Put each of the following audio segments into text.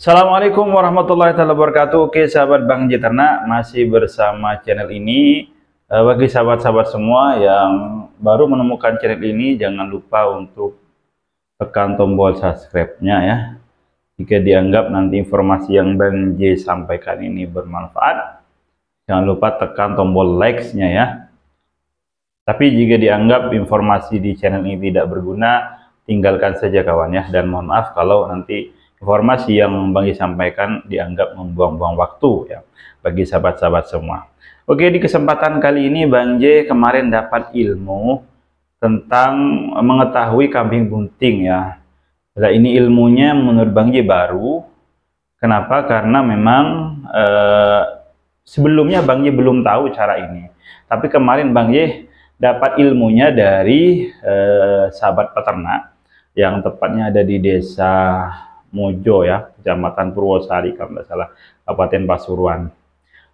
Assalamualaikum warahmatullahi wabarakatuh. Oke, sahabat Bang Jeterna masih bersama channel ini. Eh, bagi sahabat-sahabat semua yang baru menemukan channel ini, jangan lupa untuk tekan tombol subscribe-nya ya. Jika dianggap nanti informasi yang Bang J sampaikan ini bermanfaat, jangan lupa tekan tombol likes-nya ya. Tapi jika dianggap informasi di channel ini tidak berguna, tinggalkan saja kawan ya. Dan mohon maaf kalau nanti informasi yang Bang I sampaikan dianggap membuang-buang waktu ya bagi sahabat-sahabat semua. Oke, di kesempatan kali ini Bang J kemarin dapat ilmu tentang mengetahui kambing bunting ya. Nah, ini ilmunya menurut Bang J baru. Kenapa? Karena memang eh, sebelumnya Bang J belum tahu cara ini. Tapi kemarin Bang J dapat ilmunya dari eh, sahabat peternak yang tepatnya ada di desa Mojo ya, Kecamatan Purwosari kalau nggak salah, Kabupaten Pasuruan.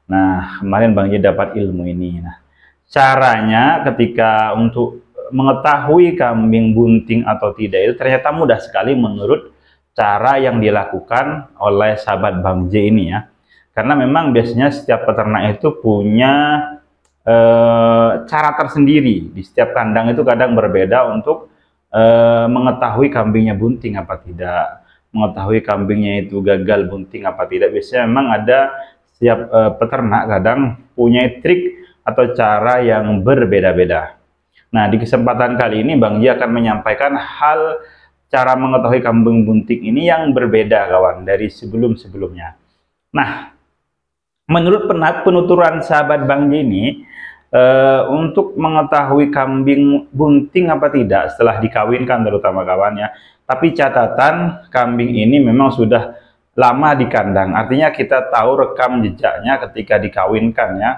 Nah, kemarin Bang Ji dapat ilmu ini. Nah, caranya ketika untuk mengetahui kambing bunting atau tidak itu ternyata mudah sekali menurut cara yang dilakukan oleh sahabat Bang J ini ya. Karena memang biasanya setiap peternak itu punya e, cara tersendiri. Di setiap kandang itu kadang berbeda untuk e, mengetahui kambingnya bunting apa tidak mengetahui kambingnya itu gagal bunting apa tidak. Biasanya memang ada setiap e, peternak kadang punya trik atau cara yang berbeda-beda. Nah, di kesempatan kali ini Bang Ji akan menyampaikan hal cara mengetahui kambing bunting ini yang berbeda kawan dari sebelum-sebelumnya. Nah, menurut penuturan sahabat Bang Ji ini e, untuk mengetahui kambing bunting apa tidak setelah dikawinkan terutama kawannya tapi catatan kambing ini memang sudah lama di kandang. Artinya kita tahu rekam jejaknya ketika dikawinkan ya.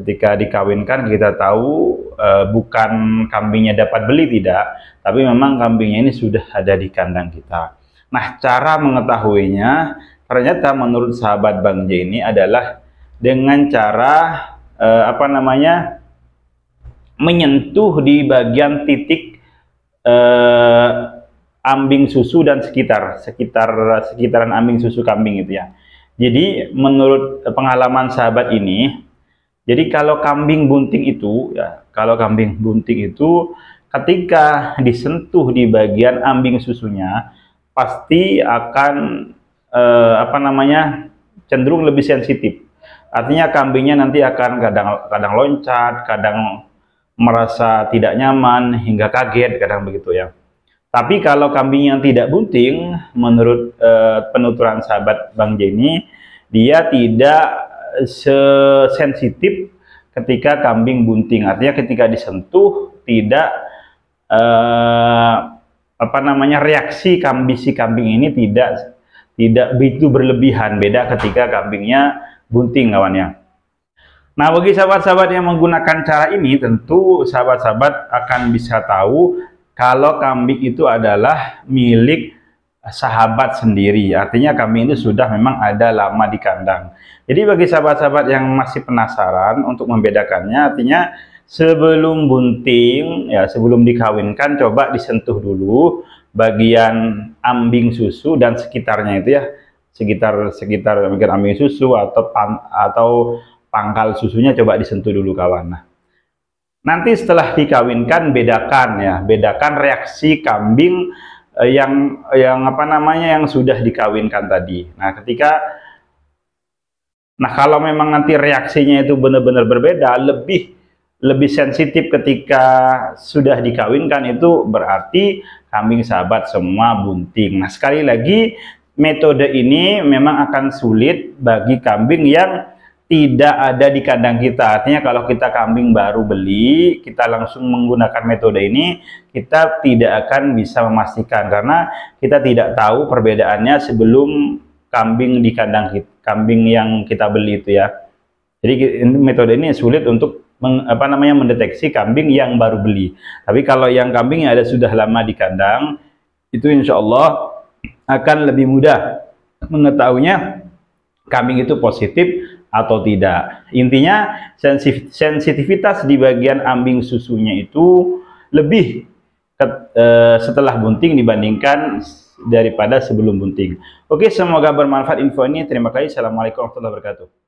Ketika dikawinkan kita tahu e, bukan kambingnya dapat beli tidak, tapi memang kambingnya ini sudah ada di kandang kita. Nah, cara mengetahuinya ternyata menurut sahabat Bang J ini adalah dengan cara e, apa namanya? menyentuh di bagian titik e, ambing susu dan sekitar sekitar sekitaran ambing susu kambing itu ya jadi menurut pengalaman sahabat ini jadi kalau kambing bunting itu ya kalau kambing bunting itu ketika disentuh di bagian ambing susunya pasti akan eh, apa namanya cenderung lebih sensitif artinya kambingnya nanti akan kadang kadang loncat kadang merasa tidak nyaman hingga kaget kadang begitu ya tapi kalau kambing yang tidak bunting, menurut eh, penuturan sahabat Bang Jenny, dia tidak sesensitif ketika kambing bunting. Artinya ketika disentuh tidak eh, apa namanya reaksi kambing si kambing ini tidak tidak begitu berlebihan. Beda ketika kambingnya bunting kawannya. Nah, bagi sahabat-sahabat yang menggunakan cara ini, tentu sahabat-sahabat akan bisa tahu kalau kambing itu adalah milik sahabat sendiri. Artinya kami ini sudah memang ada lama di kandang. Jadi bagi sahabat-sahabat yang masih penasaran untuk membedakannya, artinya sebelum bunting, ya sebelum dikawinkan, coba disentuh dulu bagian ambing susu dan sekitarnya itu ya, sekitar sekitar mungkin ambing susu atau pan, atau pangkal susunya coba disentuh dulu kawan. Nah, Nanti setelah dikawinkan bedakan ya, bedakan reaksi kambing eh, yang yang apa namanya yang sudah dikawinkan tadi. Nah, ketika Nah, kalau memang nanti reaksinya itu benar-benar berbeda, lebih lebih sensitif ketika sudah dikawinkan itu berarti kambing sahabat semua bunting. Nah, sekali lagi metode ini memang akan sulit bagi kambing yang tidak ada di kandang kita. Artinya kalau kita kambing baru beli, kita langsung menggunakan metode ini, kita tidak akan bisa memastikan karena kita tidak tahu perbedaannya sebelum kambing di kandang kita, kambing yang kita beli itu ya. Jadi metode ini sulit untuk meng, apa namanya mendeteksi kambing yang baru beli. Tapi kalau yang kambing yang ada sudah lama di kandang, itu insya Allah akan lebih mudah mengetahuinya kambing itu positif atau tidak. Intinya sensitivitas di bagian ambing susunya itu lebih ke, e, setelah bunting dibandingkan daripada sebelum bunting. Oke, semoga bermanfaat info ini. Terima kasih. Assalamualaikum warahmatullahi wabarakatuh.